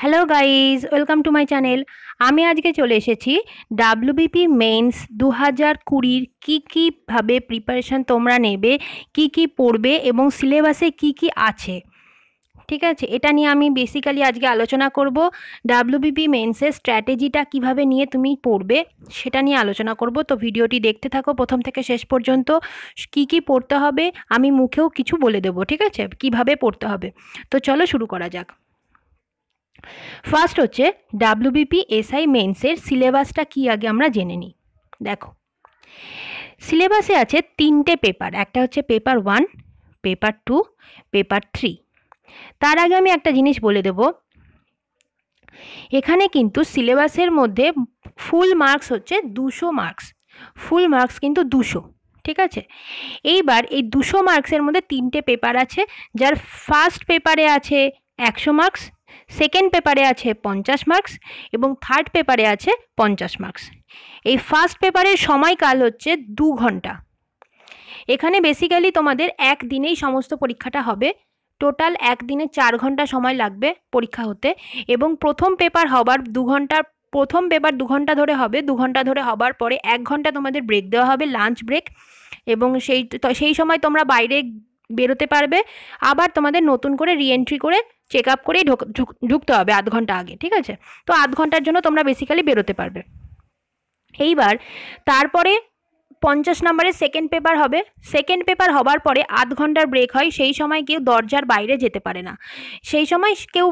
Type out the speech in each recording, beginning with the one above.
hello guys welcome to my channel আমি আজকে চলে এসেছি ডাব্লিউবিপি মেইনস দু হাজার কুড়ির কী কীভাবে প্রিপারেশান তোমরা নেবে কি কি পড়বে এবং সিলেবাসে কি কি আছে ঠিক আছে এটা নিয়ে আমি বেসিক্যালি আজকে আলোচনা করব ডাব্লিউবিপি মেন্সের স্ট্র্যাটেজিটা কিভাবে নিয়ে তুমি পড়বে সেটা নিয়ে আলোচনা করব তো ভিডিওটি দেখতে থাকো প্রথম থেকে শেষ পর্যন্ত কি কি পড়তে হবে আমি মুখেও কিছু বলে দেবো ঠিক আছে কিভাবে পড়তে হবে তো চলো শুরু করা যাক ফার্স্ট হচ্ছে ডাব্লিউবিপি এসআই মেন্সের সিলেবাসটা কি আগে আমরা জেনে নিই দেখো সিলেবাসে আছে তিনটে পেপার একটা হচ্ছে paper one paper two paper three তার আগে আমি একটা জিনিস বলে দেব এখানে কিন্তু সিলেবাসের মধ্যে ফুল মার্কস হচ্ছে দুশো মার্কস ফুল মার্কস কিন্তু দুশো ঠিক আছে এইবার এই দুশো মার্কসের মধ্যে তিনটে পেপার আছে যার ফার্স্ট পেপারে আছে একশো মার্কস সেকেন্ড পেপারে আছে পঞ্চাশ মার্কস এবং থার্ড পেপারে আছে পঞ্চাশ মার্কস এই ফার্স্ট পেপারের সময়কাল হচ্ছে দু ঘন্টা এখানে বেসিক্যালি তোমাদের একদিনেই সমস্ত পরীক্ষাটা হবে টোটাল একদিনে চার ঘন্টা সময় লাগবে পরীক্ষা হতে এবং প্রথম পেপার হবার দু ঘন্টার প্রথম পেপার দু ঘন্টা ধরে হবে দু ঘন্টা ধরে হবার পরে এক ঘন্টা তোমাদের ব্রেক দেওয়া হবে লাঞ্চ ব্রেক এবং সেই সেই সময় তোমরা বাইরে বেরোতে পারবে আবার তোমাদের নতুন করে রিএন্ট্রি করে চেক আপ করেই ঢুকতে হবে আধ ঘন্টা আগে ঠিক আছে তো আধ ঘন্টার জন্য তোমরা বেসিক্যালি বেরোতে পারবে এইবার তারপরে পঞ্চাশ নম্বরের সেকেন্ড পেপার হবে সেকেন্ড পেপার হবার পরে আধ ঘন্টার ব্রেক হয় সেই সময় কেউ দরজার বাইরে যেতে পারে না সেই সময় কেউ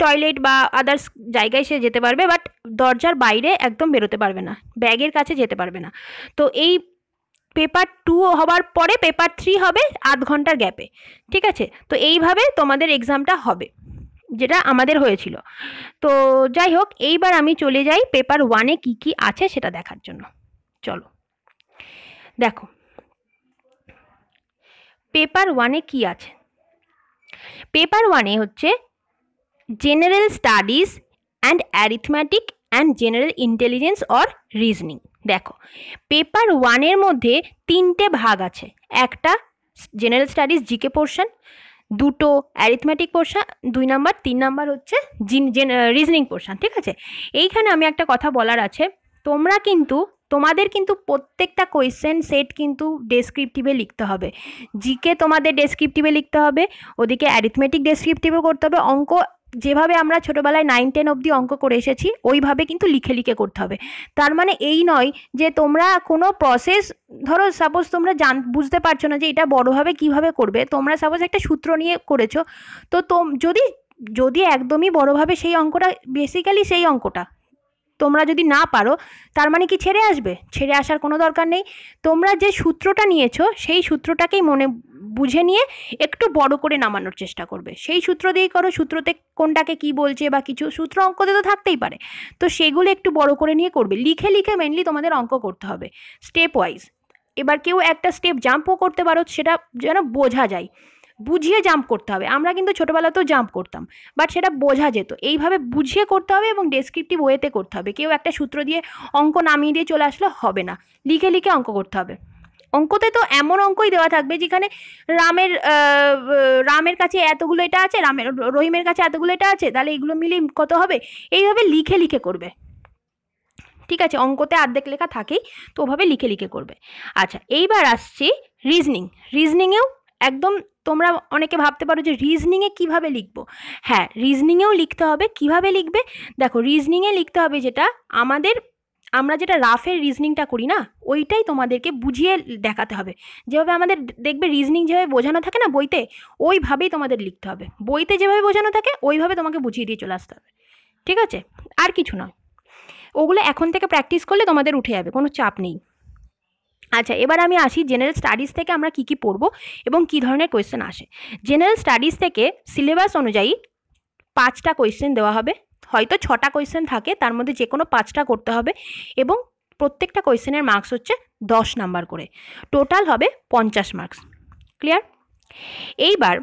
টয়লেট বা আদার্স জায়গায় সে যেতে পারবে বাট দরজার বাইরে একদম বেরোতে পারবে না ব্যাগের কাছে যেতে পারবে না তো এই পেপার টু হবার পরে পেপার থ্রি হবে আধ ঘন্টার গ্যাপে ঠিক আছে তো এইভাবে তোমাদের এক্সামটা হবে যেটা আমাদের হয়েছিল তো যাই হোক এইবার আমি চলে যাই পেপার ওয়ানে কি কি আছে সেটা দেখার জন্য চলো দেখো পেপার ওয়ানে কি আছে পেপার ওয়ানে হচ্ছে general studies and arithmetic and general intelligence or reasoning দেখো পেপার ওয়ানের মধ্যে তিনটে ভাগ আছে একটা জেনারেল স্টাডিজ জিকে পোর্শন দুটো অ্যারিথমেটিক পোর্শন দুই নাম্বার তিন নাম্বার হচ্ছে জিন রিজনিং পোর্শন ঠিক আছে এইখানে আমি একটা কথা বলার আছে তোমরা কিন্তু তোমাদের কিন্তু প্রত্যেকটা কোয়েশ্চেন সেট কিন্তু ডেসক্রিপটিভে লিখতে হবে জিকে তোমাদের ডেসক্রিপটিভে লিখতে হবে ওদিকে অ্যারিথমেটিক ডেসক্রিপটিভও করতে হবে অঙ্ক যেভাবে আমরা ছোটোবেলায় নাইন টেন অবধি অঙ্ক করে এসেছি ওইভাবে কিন্তু লিখে লিখে করতে হবে তার মানে এই নয় যে তোমরা কোনো প্রসেস ধরো সাপোজ তোমরা জান বুঝতে পারছো না যে এটা বড়োভাবে কিভাবে করবে তোমরা সাপোজ একটা সূত্র নিয়ে করেছো তো তোম যদি যদি একদমই বড়োভাবে সেই অঙ্কটা বেসিক্যালি সেই অঙ্কটা তোমরা যদি না পারো তার মানে কি ছেড়ে আসবে ছেড়ে আসার কোনো দরকার নেই তোমরা যে সূত্রটা নিয়েছো সেই সূত্রটাকেই মনে বুঝে নিয়ে একটু বড় করে নামানোর চেষ্টা করবে সেই সূত্র দিয়েই করো সূত্রতে কোনটাকে কি বলছে বা কিছু সূত্র অঙ্কতে তো থাকতেই পারে তো সেগুলো একটু বড় করে নিয়ে করবে লিখে লিখে মেনলি তোমাদের অঙ্ক করতে হবে স্টেপ ওয়াইজ এবার কেউ একটা স্টেপ জাম্পও করতে পারো সেটা যেন বোঝা যায় বুঝিয়ে জাম্প করতে হবে আমরা কিন্তু ছোটোবেলাতেও জাম্প করতাম বাট সেটা বোঝা যেত এইভাবে বুঝিয়ে করতে হবে এবং ডেসক্রিপটিভ ওয়েতে করতে হবে কেউ একটা সূত্র দিয়ে অঙ্ক নামিয়ে দিয়ে চলে আসলে হবে না লিখে লিখে অঙ্ক করতে হবে অঙ্কতে তো এমন অঙ্কই দেওয়া থাকবে যেখানে রামের রামের কাছে এতগুলো এটা আছে রামের রহিমের কাছে এতগুলো এটা আছে তাহলে এগুলো মিলে কত হবে এইভাবে লিখে লিখে করবে ঠিক আছে অঙ্কতে আর্ধেক লেখা থাকেই তো ওভাবে লিখে লিখে করবে আচ্ছা এইবার আসছি রিজনিং রিজনিংয়েও একদম তোমরা অনেকে ভাবতে পারো যে রিজনিংয়ে কিভাবে লিখবো হ্যাঁ রিজনিংয়েও লিখতে হবে কিভাবে লিখবে দেখো রিজনিংয়ে লিখতে হবে যেটা আমাদের আমরা যেটা রাফের রিজনিংটা করি না ওইটাই তোমাদেরকে বুঝিয়ে দেখাতে হবে যেভাবে আমাদের দেখবে রিজনিং যেভাবে বোঝানো থাকে না বইতে ওইভাবেই তোমাদের লিখতে হবে বইতে যেভাবে বোঝানো থাকে ওইভাবে তোমাকে বুঝিয়ে দিয়ে চলে আসতে হবে ঠিক আছে আর কিছু নয় ওগুলো এখন থেকে প্র্যাকটিস করলে তোমাদের উঠে যাবে কোনো চাপ নেই আচ্ছা এবার আমি আসি জেনারেল স্টাডিজ থেকে আমরা কি কি পড়ব এবং কি ধরনের কোয়েশ্চেন আসে জেনারেল স্টাডিজ থেকে সিলেবাস অনুযায়ী পাঁচটা কোয়েশ্চেন দেওয়া হবে হয়তো ছটা কোয়েশ্চেন থাকে তার মধ্যে যে কোনো পাঁচটা করতে হবে এবং প্রত্যেকটা কোয়েশ্চেনের মার্কস হচ্ছে দশ নাম্বার করে টোটাল হবে পঞ্চাশ মার্কস ক্লিয়ার এইবার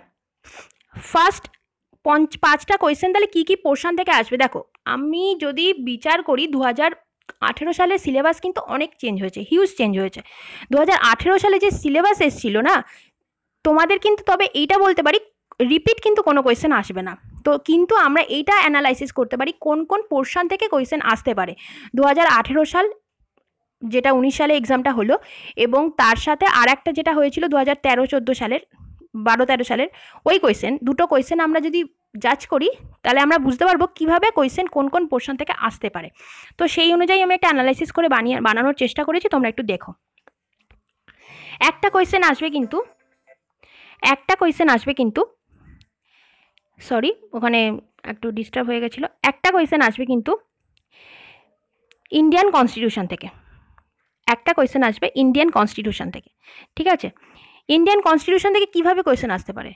ফার্স্ট পঞ্চ পাঁচটা কোয়েশ্চেন তাহলে কী কী পোর্শন থেকে আসবে দেখো আমি যদি বিচার করি দু হাজার আঠেরো সালের সিলেবাস কিন্তু অনেক চেঞ্জ হয়েছে হিউজ চেঞ্জ হয়েছে দু হাজার সালে যে সিলেবাস এসেছিল না তোমাদের কিন্তু তবে এইটা বলতে পারি রিপিট কিন্তু কোনো কোয়েশ্চেন আসবে না তো কিন্তু আমরা এইটা অ্যানালাইসিস করতে পারি কোন কোন পোর্শান থেকে কোয়েশ্চেন আসতে পারে দু সাল যেটা উনিশ সালে এক্সামটা হলো এবং তার সাথে আর একটা যেটা হয়েছিল দু হাজার তেরো চোদ্দো সালের বারো তেরো সালের ওই কোয়েশ্চেন দুটো কোয়েশ্চেন আমরা যদি জাজ করি তাহলে আমরা বুঝতে পারবো কীভাবে কোয়েশ্চেন কোন কোন পোর্শন থেকে আসতে পারে তো সেই অনুযায়ী আমি একটা অ্যানালাইসিস করে বানিয়ে বানানোর চেষ্টা করেছি তোমরা একটু দেখো একটা কোয়েশ্চেন আসবে কিন্তু একটা কোয়েশ্চেন আসবে কিন্তু সরি ওখানে একটু ডিস্টার্ব হয়ে গেছিলো একটা কোয়েশান আসবে কিন্তু ইন্ডিয়ান কনস্টিটিউশন থেকে একটা কোয়েশান আসবে ইন্ডিয়ান কনস্টিটিউশন থেকে ঠিক আছে ইন্ডিয়ান কনস্টিটিউশন থেকে কিভাবে কোয়েশ্চেন আসতে পারে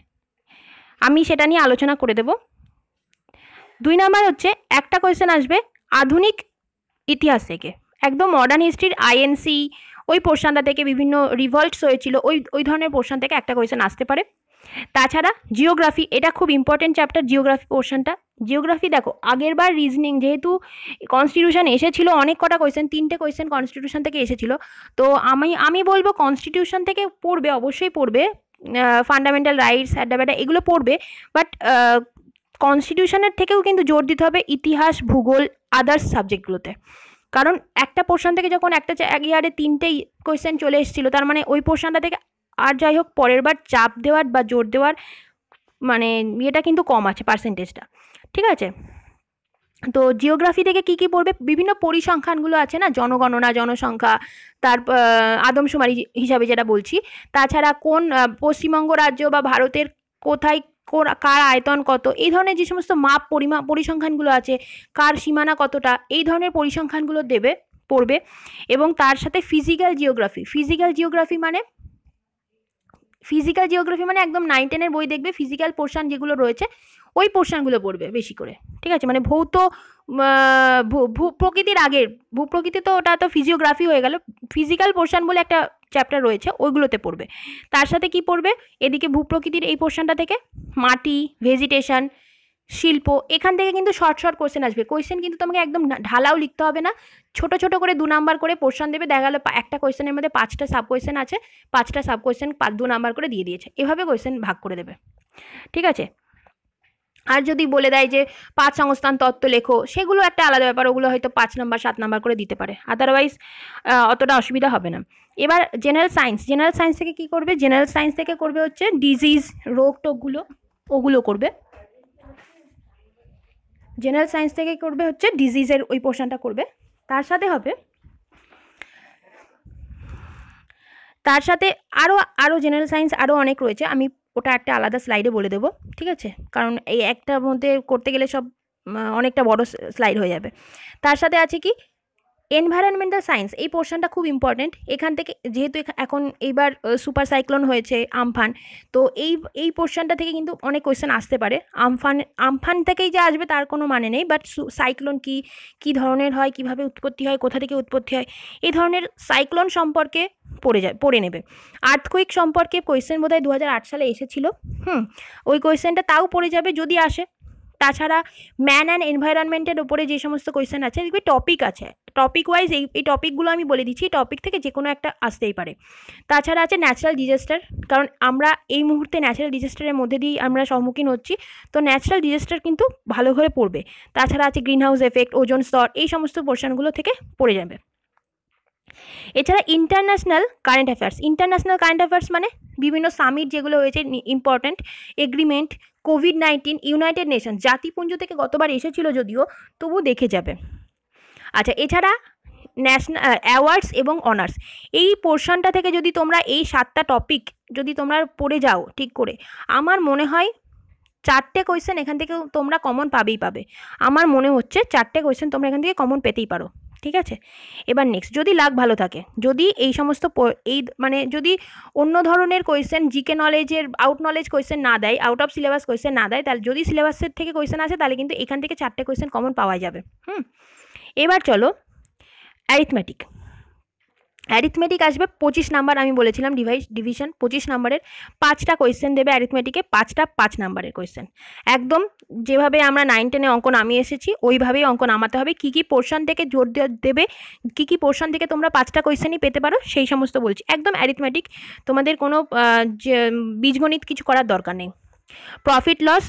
আমি সেটা নিয়ে আলোচনা করে দেব দুই নাম্বার হচ্ছে একটা কোয়েশান আসবে আধুনিক ইতিহাস থেকে একদম মডার্ন হিস্ট্রির আইএনসি ওই পোর্শনটা থেকে বিভিন্ন রিভল্টস হয়েছিল ওই ওই ধরনের পোর্শন থেকে একটা কোয়েশ্চেন আসতে পারে তাছাড়া জিওগ্রাফি এটা খুব ইম্পর্টেন্ট চ্যাপ্টার জিওগ্রাফি পোর্শনটা জিওগ্রাফি দেখো আগেরবার রিজনিং যেহেতু কনস্টিটিউশন এসেছিলো অনেক কটা কোয়েশ্চেন তিনটে কোয়েশ্চেন কনস্টিটিউশন থেকে এসেছিলো তো আমি আমি বলবো কনস্টিটিউশন থেকে পড়বে অবশ্যই পড়বে ফান্ডামেন্টাল রাইটস অ্যাডাবেটা এগুলো পড়বে বাট কনস্টিটিউশনের থেকেও কিন্তু জোর দিতে হবে ইতিহাস ভূগোল আদার্স সাবজেক্টগুলোতে কারণ একটা পোর্শন থেকে যখন একটা ইয়ারে তিনটেই কোয়েশ্চেন চলে এসেছিলো তার মানে ওই পোর্শনটা থেকে আর যাই হোক পরের বার চাপ দেওয়ার বা জোর দেওয়ার মানে ইয়েটা কিন্তু কম আছে পার্সেন্টেজটা ঠিক আছে তো জিওগ্রাফি থেকে কি কি পড়বে বিভিন্ন পরিসংখ্যানগুলো আছে না জনগণনা জনসংখ্যা তার আদমশুমারি হিসাবে যেটা বলছি তাছাড়া কোন পশ্চিমবঙ্গ রাজ্য বা ভারতের কোথায় কার আয়তন কত এই ধরনের যে সমস্ত মাপ পরিমা পরিসংখ্যানগুলো আছে কার সীমানা কতটা এই ধরনের পরিসংখ্যানগুলো দেবে পড়বে এবং তার সাথে ফিজিক্যাল জিওগ্রাফি ফিজিক্যাল জিওগ্রাফি মানে ফিজিক্যাল জিওগ্রাফি মানে একদম নাইন টেনের বই দেখবে ফিজিক্যাল পোর্শান যেগুলো রয়েছে ওই পোর্শানগুলো পড়বে বেশি করে ঠিক আছে মানে ভৌত ভূ প্রকৃতির আগের ভূপ্রকৃতি তো ওটা তো ফিজিওগ্রাফি হয়ে গেল ফিজিক্যাল পোর্শান বলে একটা চ্যাপ্টার রয়েছে ওইগুলোতে পড়বে তার সাথে কি পড়বে এদিকে ভূপ্রকৃতির এই পোর্শনটা থেকে মাটি ভেজিটেশন শিল্প এখান থেকে কিন্তু শর্ট শর্ট কোশ্চেন আসবে কোয়েশ্চেন কিন্তু তোমাকে একদম ঢালাও লিখতে হবে না ছোট ছোট করে দু নাম্বার করে পোর্শন দেবে দেখা গেলো একটা কোয়েশ্চেনের মধ্যে পাঁচটা সাব কোয়েশ্চেন আছে পাঁচটা সাব কোয়েশ্চেন পাঁচ দু নাম্বার করে দিয়ে দিয়েছে এভাবে কোয়েশ্চেন ভাগ করে দেবে ঠিক আছে আর যদি বলে দেয় যে পাঁচ সংস্থান তত্ত্ব লেখো সেগুলো একটা আলাদা ব্যাপার ওগুলো হয়তো পাঁচ নাম্বার সাত নাম্বার করে দিতে পারে আদারওয়াইজ অতটা অসুবিধা হবে না এবার জেনারেল সায়েন্স জেনারেল সায়েন্স থেকে কি করবে জেনারেল সায়েন্স থেকে করবে হচ্ছে ডিজিজ রোগ টোকগুলো ওগুলো করবে জেনারেল সায়েন্স থেকে করবে হচ্ছে ডিজিজের ওই পোর্শনটা করবে তার সাথে হবে তার সাথে আরও আরও জেনারেল সায়েন্স আরও অনেক রয়েছে আমি ওটা একটা আলাদা স্লাইডে বলে দেবো ঠিক আছে কারণ এই একটার মধ্যে করতে গেলে সব অনেকটা বড় স্লাইড হয়ে যাবে তার সাথে আছে কি এনভায়রনমেন্টাল সায়েন্স এই পোর্শনটা খুব ইম্পর্টেন্ট এখান থেকে যেহেতু এখন এইবার সুপার সাইক্লোন হয়েছে আমফান তো এই এই পোর্শনটা থেকে কিন্তু অনেক কোয়েশ্চেন আসতে পারে আমফান আমফান থেকেই যে আসবে তার কোনো মানে নেই বাট সাইক্লোন কি কি ধরনের হয় কিভাবে উৎপত্তি হয় কোথা থেকে উৎপত্তি হয় এই ধরনের সাইক্লোন সম্পর্কে পড়ে যায় পড়ে নেবে আর্থকুইক সম্পর্কে কোয়েশ্চেন বোধহয় দু সালে এসেছিল হুম ওই কোয়েশ্চেনটা তাও পড়ে যাবে যদি আসে তাছাড়া ম্যান অ্যান্ড এনভায়রনমেন্টের ওপরে যে সমস্ত কোয়েশ্চেন আছে দেখবি টপিক আছে টপিক ওয়াইজ এই এই টপিকগুলো আমি বলে দিচ্ছি টপিক থেকে যে কোনো একটা আসতেই পারে তাছাড়া আছে ন্যাচারাল ডিজাস্টার কারণ আমরা এই মুহূর্তে ন্যাচারাল ডিজাস্টারের মধ্যে দিয়েই আমরা সম্মুখীন হচ্ছি তো ন্যাচারাল ডিজাস্টার কিন্তু ভালো করে পড়বে তাছাড়া আছে গ্রিন হাউস এফেক্ট ওজন স্তর এই সমস্ত পোর্শনগুলো থেকে পড়ে যাবে এছাড়া international current affairs international current affairs মানে বিভিন্ন সামিট যেগুলো হয়েছে important agreement COVID nineteen United Nation জাতিপুঞ্জ থেকে গতবার এসেছিল যদিও তবু দেখে যাবে আচ্ছা এছাড়া ন্যাশনাল অ্যাওয়ার্ডস এবং অনার্স এই পোর্শনটা থেকে যদি তোমরা এই সাতটা টপিক যদি তোমরা পড়ে যাও ঠিক করে আমার মনে হয় চারটে কোয়েশ্চেন এখান থেকে তোমরা কমন পাবেই পাবে আমার মনে হচ্ছে চারটে কোয়েশ্চেন তোমরা এখান থেকে কমন পেতেই পারো ঠিক আছে এবার নেক্সট যদি লাক ভালো থাকে যদি এই সমস্ত এই মানে যদি অন্য ধরনের কোয়েশ্চেন জিকে নলেজের আউট নলেজ কোয়েশ্চেন না দেয় আউট অফ সিলেবাস কোয়েশ্চেন না দেয় তাহলে যদি সিলেবাসের থেকে কোয়েশ্চেন আসে তাহলে কিন্তু এখান থেকে চারটে কোয়েশ্চেন কমন পাওয়া যাবে হুম এবার চলো অ্যারিথমেটিক অ্যারিথমেটিক আসবে পঁচিশ নাম্বার আমি বলেছিলাম ডিভাইস ডিভিশন পঁচিশ নাম্বারের পাঁচটা কোয়েশ্চেন দেবে অ্যারিথমেটিকে পাঁচটা পাঁচ নাম্বারের কোয়েশ্চেন একদম যেভাবে আমরা নাইন টেনে অঙ্ক নামিয়ে এসেছি ওইভাবেই অঙ্ক নামাতে হবে কী কী পোর্শন থেকে জোর দেবে কী কী পোর্শন থেকে তোমরা পাঁচটা কোয়েশ্চেনই পেতে পারো সেই সমস্ত বলছি একদম অ্যারিথমেটিক তোমাদের কোনো যে বীজগণিত কিছু করার দরকার নেই profit loss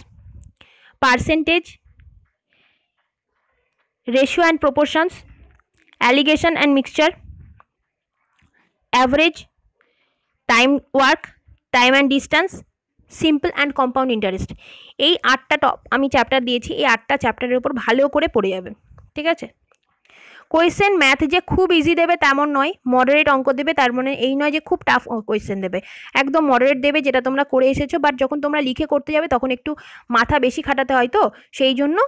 percentage ratio and proportions alligation and mixture average time work time and distance simple and compound interest এই আটটা টপ আমি চ্যাপ্টার দিয়েছি এই আটটা চ্যাপ্টারের উপর ভালো করে পড়ে যাবে ঠিক আছে কোয়েশ্চেন ম্যাথ যে খুব ইজি দেবে তেমন নয় মডারেট অঙ্ক দেবে তার মানে এই নয় যে খুব টাফ কোয়েশ্চেন দেবে একদম মডারেট দেবে যেটা তোমরা করে এসেছো বাট যখন তোমরা লিখে করতে যাবে তখন একটু মাথা বেশি খাটাতে হয় তো সেই জন্য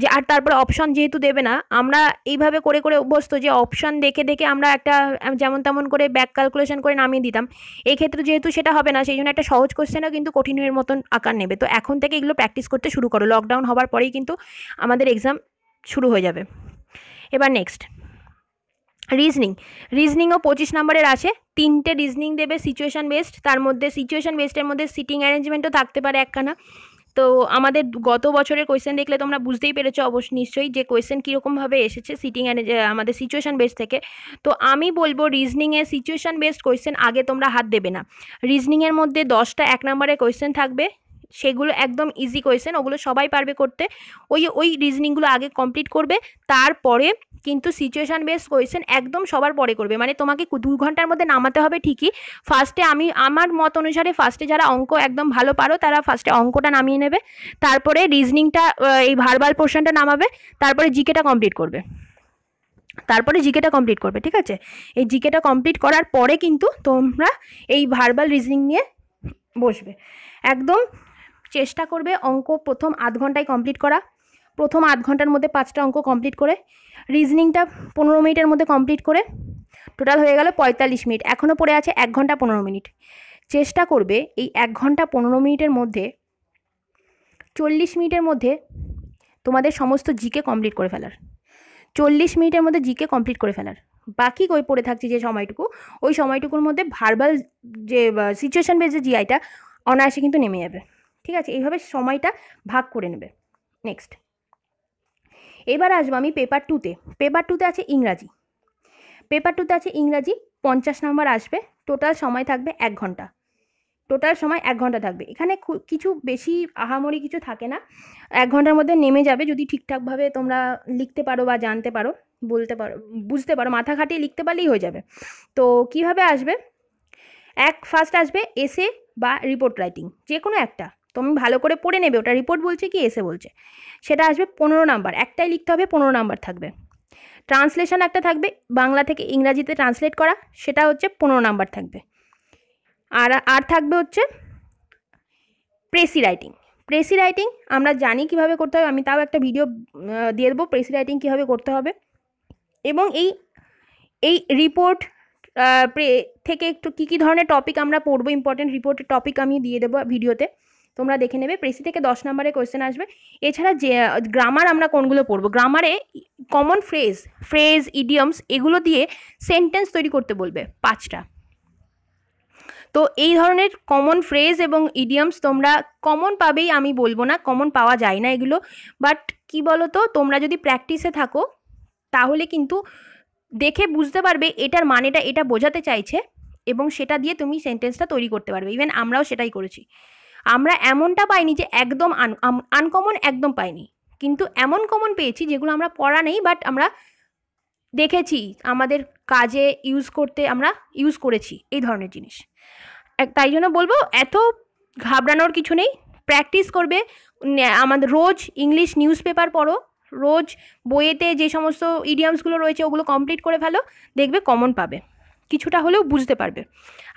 যে আর তারপরে অপশন যেহেতু দেবে না আমরা এইভাবে করে করে অভ্যস্ত যে অপশন দেখে দেখে আমরা একটা যেমন তেমন করে ব্যাক ক্যালকুলেশন করে নামিয়ে দিতাম এই ক্ষেত্রে যেহেতু সেটা হবে না সেই জন্য একটা সহজ কোশ্চেনও কিন্তু কঠিনের মতন আকার নেবে তো এখন থেকে এগুলো প্র্যাকটিস করতে শুরু করো লকডাউন হওয়ার পরেই কিন্তু আমাদের এক্সাম শুরু হয়ে যাবে এবার নেক্সট রিজনিং রিজনিংও পঁচিশ নম্বরের আছে তিনটে রিজনিং দেবে সিচুয়েশান বেসড তার মধ্যে সিচুয়েশান বেসডের মধ্যে সিটিং অ্যারেঞ্জমেন্টও থাকতে পারে একখানা তো আমাদের গত বছরের কোয়েশ্চেন দেখলে তোমরা বুঝতেই পেরেছো অবশ্য নিশ্চয়ই যে কোয়েশ্চেন কীরকমভাবে এসেছে সিটিং অ্যারেঞ্জ আমাদের সিচুয়েশান বেস থেকে তো আমি বলবো রিজনিংয়ে সিচুয়েশান বেসড কোয়েশ্চেন আগে তোমরা হাত দেবে না রিজনিংয়ের মধ্যে দশটা এক নম্বরের কোয়েশ্চেন থাকবে সেগুলো একদম ইজি কোয়েশ্চেন ওগুলো সবাই পারবে করতে ওই ওই রিজনিংগুলো আগে কমপ্লিট করবে তারপরে কিন্তু সিচুয়েশান বেস কোয়েশ্চেন একদম সবার পরে করবে মানে তোমাকে দু ঘন্টার মধ্যে নামাতে হবে ঠিকই ফার্স্টে আমি আমার মত অনুসারে ফার্স্টে যারা অঙ্ক একদম ভালো পারো তারা ফার্স্টে অঙ্কটা নামিয়ে নেবে তারপরে রিজনিংটা এই ভারবাল পোর্শনটা নামাবে তারপরে জিকেটা কমপ্লিট করবে তারপরে জিকেটা কমপ্লিট করবে ঠিক আছে এই জিকেটা কমপ্লিট করার পরে কিন্তু তোমরা এই ভারবাল রিজনিং নিয়ে বসবে একদম চেষ্টা করবে অঙ্ক প্রথম আধ ঘন্টায় কমপ্লিট করা প্রথম আধ ঘন্টার মধ্যে পাঁচটা অঙ্ক কমপ্লিট করে রিজনিংটা পনেরো মিনিটের মধ্যে কমপ্লিট করে টোটাল হয়ে গেল পঁয়তাল্লিশ মিনিট এখনও পড়ে আছে এক ঘন্টা পনেরো মিনিট চেষ্টা করবে এই এক ঘন্টা পনেরো মিনিটের মধ্যে চল্লিশ মিনিটের মধ্যে তোমাদের সমস্ত জিকে কমপ্লিট করে ফেলার চল্লিশ মিনিটের মধ্যে জিকে কমপ্লিট করে ফেলার বাকি কই পড়ে থাকছে যে সময়টুকু ওই সময়টুকুর মধ্যে ভার্বাল যে সিচুয়েশান বেজে জিআইটা অনায়াসে কিন্তু নেমে যাবে ঠিক আছে এইভাবে সময়টা ভাগ করে নেবে নেক্সট এবার আসবো আমি পেপার টুতে পেপার টুতে আছে ইংরাজি পেপার টুতে আছে ইংরাজি পঞ্চাশ নাম্বার আসবে টোটাল সময় থাকবে এক ঘন্টা টোটাল সময় এক ঘন্টা থাকবে এখানে কিছু বেশি আহামরি কিছু থাকে না এক ঘন্টার মধ্যে নেমে যাবে যদি ঠিকঠাকভাবে তোমরা লিখতে পারো বা জানতে পারো বলতে পারো বুঝতে পারো মাথা খাটিয়ে লিখতে পারলেই হয়ে যাবে তো কিভাবে আসবে এক ফার্স্ট আসবে এসে বা রিপোর্ট রাইটিং যে কোনো একটা তুমি ভালো করে পড়ে নেবে ওটা রিপোর্ট বলছে কি এসে বলছে সেটা আসবে পনেরো নাম্বার একটাই লিখতে হবে পনেরো নাম্বার থাকবে ট্রান্সলেশন একটা থাকবে বাংলা থেকে ইংরাজিতে ট্রান্সলেট করা সেটা হচ্ছে পনেরো নাম্বার থাকবে আর আর থাকবে হচ্ছে প্রেসি রাইটিং প্রেসি রাইটিং আমরা জানি কিভাবে করতে হবে আমি তাও একটা ভিডিও দিয়ে দেবো প্রেসি রাইটিং কীভাবে করতে হবে এবং এই এই রিপোর্ট থেকে একটু কী কী ধরনের টপিক আমরা পড়বো ইম্পর্টেন্ট রিপোর্টের টপিক আমি দিয়ে দেবো ভিডিওতে তোমরা দেখে নেবে প্রেসি থেকে দশ নম্বরে কোয়েশ্চেন আসবে এছাড়া যে গ্রামার আমরা কোনগুলো পড়বো গ্রামারে কমন ফ্রেজ ফ্রেজ ইডিয়মস এগুলো দিয়ে সেন্টেন্স তৈরি করতে বলবে পাঁচটা তো এই ধরনের কমন ফ্রেজ এবং ইডিয়মস তোমরা কমন পাবেই আমি বলবো না কমন পাওয়া যায় না এগুলো বাট কি বলো তো তোমরা যদি প্র্যাকটিসে থাকো তাহলে কিন্তু দেখে বুঝতে পারবে এটার মানেটা এটা বোঝাতে চাইছে এবং সেটা দিয়ে তুমি সেন্টেন্সটা তৈরি করতে পারবে ইভেন আমরাও সেটাই করেছি আমরা এমনটা পাইনি যে একদম আনকমন একদম পাইনি কিন্তু এমন কমন পেয়েছি যেগুলো আমরা পড়া নেই বাট আমরা দেখেছি আমাদের কাজে ইউজ করতে আমরা ইউজ করেছি এই ধরনের জিনিস তাই জন্য বলবো এত ঘাবড়ানোর কিছু নেই প্র্যাকটিস করবে আমাদের রোজ ইংলিশ নিউজ পেপার পড়ো রোজ বইয়েতে যে সমস্ত ইডিয়ামসগুলো রয়েছে ওগুলো কমপ্লিট করে ফেলো দেখবে কমন পাবে কিছুটা হলেও বুঝতে পারবে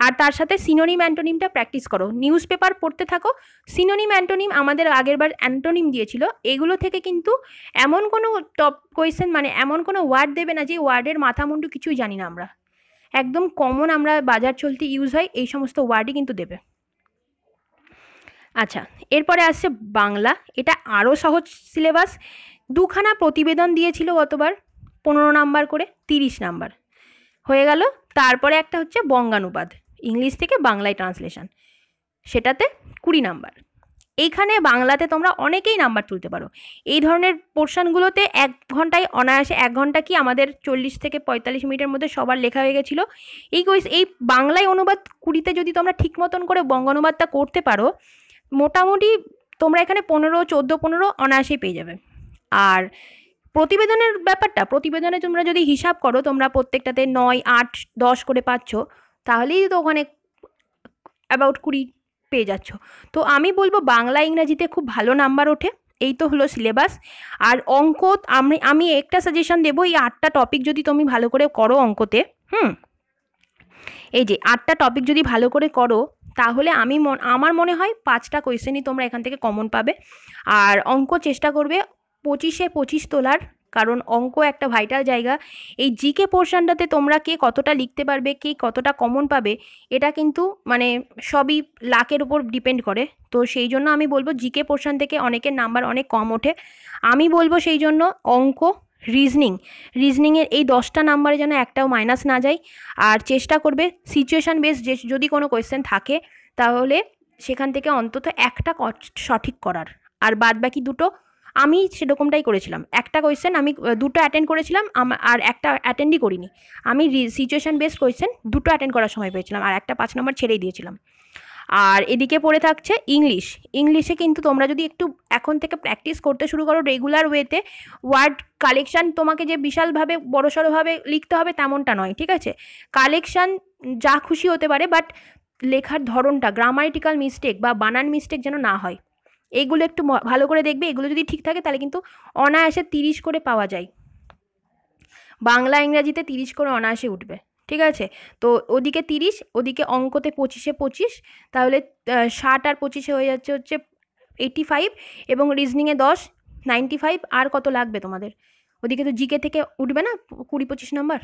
আর তার সাথে সিনোনিম অ্যান্টোনিমটা প্র্যাকটিস করো নিউজ পেপার পড়তে থাকো সিনোনিম অ্যান্টোনিম আমাদের আগেরবার অ্যান্টোনিম দিয়েছিল এগুলো থেকে কিন্তু এমন কোনো টপ কোয়েশ্চেন মানে এমন কোনো ওয়ার্ড দেবে না যে ওয়ার্ডের মাথা মুন্ডু কিছুই জানি না আমরা একদম কমন আমরা বাজার চলতে ইউজ হয় এই সমস্ত ওয়ার্ডই কিন্তু দেবে আচ্ছা এরপরে আসছে বাংলা এটা আরও সহজ সিলেবাস দুখানা প্রতিবেদন দিয়েছিল গতবার পনেরো নাম্বার করে তিরিশ নাম্বার হয়ে গেল তারপরে একটা হচ্ছে বঙ্গানুবাদ ইংলিশ থেকে বাংলায় ট্রান্সলেশন সেটাতে কুড়ি নাম্বার এইখানে বাংলাতে তোমরা অনেকেই নাম্বার তুলতে পারো এই ধরনের পোর্শনগুলোতে এক ঘন্টায় অনায়াসে এক ঘন্টা কি আমাদের চল্লিশ থেকে পঁয়তাল্লিশ মিনিটের মধ্যে সবার লেখা হয়ে গেছিলো এই এই বাংলায় অনুবাদ কুড়িতে যদি তোমরা ঠিক মতন করে বঙ্গানুবাদটা করতে পারো মোটামুটি তোমরা এখানে পনেরো চোদ্দো পনেরো অনায়াসেই পেয়ে যাবে আর প্রতিবেদনের ব্যাপারটা প্রতিবেদনে তোমরা যদি হিসাব করো তোমরা প্রত্যেকটাতে নয় আট দশ করে পাচ্ছ তাহলেই তো ওখানে অ্যাবাউট কুড়ি পেয়ে যাচ্ছ তো আমি বলবো বাংলা ইংরাজিতে খুব ভালো নাম্বার ওঠে এই তো হলো সিলেবাস আর অঙ্ক আমি আমি একটা সাজেশন দেবো এই আটটা টপিক যদি তুমি ভালো করে করো অঙ্কতে হুম এই যে আটটা টপিক যদি ভালো করে করো তাহলে আমি আমার মনে হয় পাঁচটা কোয়েশ্চেনই তোমরা এখান থেকে কমন পাবে আর অঙ্ক চেষ্টা করবে পঁচিশে পঁচিশ তোলার কারণ অঙ্ক একটা ভাইটাল জায়গা এই জিকে পোর্শনটাতে তোমরা কে কতটা লিখতে পারবে কে কতটা কমন পাবে এটা কিন্তু মানে সবই লাকের উপর ডিপেন্ড করে তো সেই জন্য আমি বলবো জিকে পোর্শন থেকে অনেকের নাম্বার অনেক কম ওঠে আমি বলবো সেই জন্য অঙ্ক রিজনিং রিজনিংয়ের এই দশটা নাম্বারে যেন একটাও মাইনাস না যায় আর চেষ্টা করবে সিচুয়েশান বেস যে যদি কোনো কোয়েশ্চেন থাকে তাহলে সেখান থেকে অন্তত একটা সঠিক করার আর বাদ বাকি দুটো আমি সেরকমটাই করেছিলাম একটা কোয়েশ্চেন আমি দুটো অ্যাটেন্ড করেছিলাম আর একটা অ্যাটেন্ডই করিনি আমি সিচুয়েশান বেসড কোয়েশ্চেন দুটো অ্যাটেন্ড করার সময় পেয়েছিলাম আর একটা পাঁচ নম্বর ছেড়েই দিয়েছিলাম আর এদিকে পড়ে থাকছে ইংলিশ ইংলিশে কিন্তু তোমরা যদি একটু এখন থেকে প্র্যাকটিস করতে শুরু করো রেগুলার ওয়েতে ওয়ার্ড কালেকশান তোমাকে যে বিশালভাবে বড়সড়ভাবে লিখতে হবে তেমনটা নয় ঠিক আছে কালেকশান যা খুশি হতে পারে বাট লেখার ধরনটা গ্রামাটিক্যাল মিস্টেক বা বানান মিস্টেক যেন না হয় এইগুলো একটু ভালো করে দেখবে এগুলো যদি ঠিক থাকে তাহলে কিন্তু অনায়াসে তিরিশ করে পাওয়া যায় বাংলা ইংরাজিতে তিরিশ করে অনায়াসে উঠবে ঠিক আছে তো ওদিকে তিরিশ ওদিকে অঙ্কতে পঁচিশে পঁচিশ তাহলে ষাট আর পঁচিশে হয়ে যাচ্ছে হচ্ছে এইটি ফাইভ এবং রিজনিংয়ে দশ নাইনটি ফাইভ আর কত লাগবে তোমাদের ওদিকে তো জিকে থেকে উঠবে না কুড়ি পঁচিশ নম্বর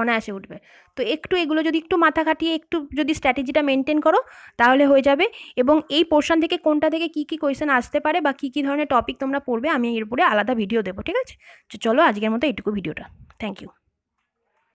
অনায়াসে উঠবে তো একটু এগুলো যদি একটু মাথা খাটিয়ে একটু যদি স্ট্র্যাটেজিটা মেনটেন করো তাহলে হয়ে যাবে এবং এই পোর্শন থেকে কোনটা থেকে কি কি কোয়েশন আসতে পারে বা কি কি ধরনের টপিক তোমরা পড়বে আমি এর উপরে আলাদা ভিডিও দেবো ঠিক আছে চলো আজকের মতো এইটুকু ভিডিওটা থ্যাংক ইউ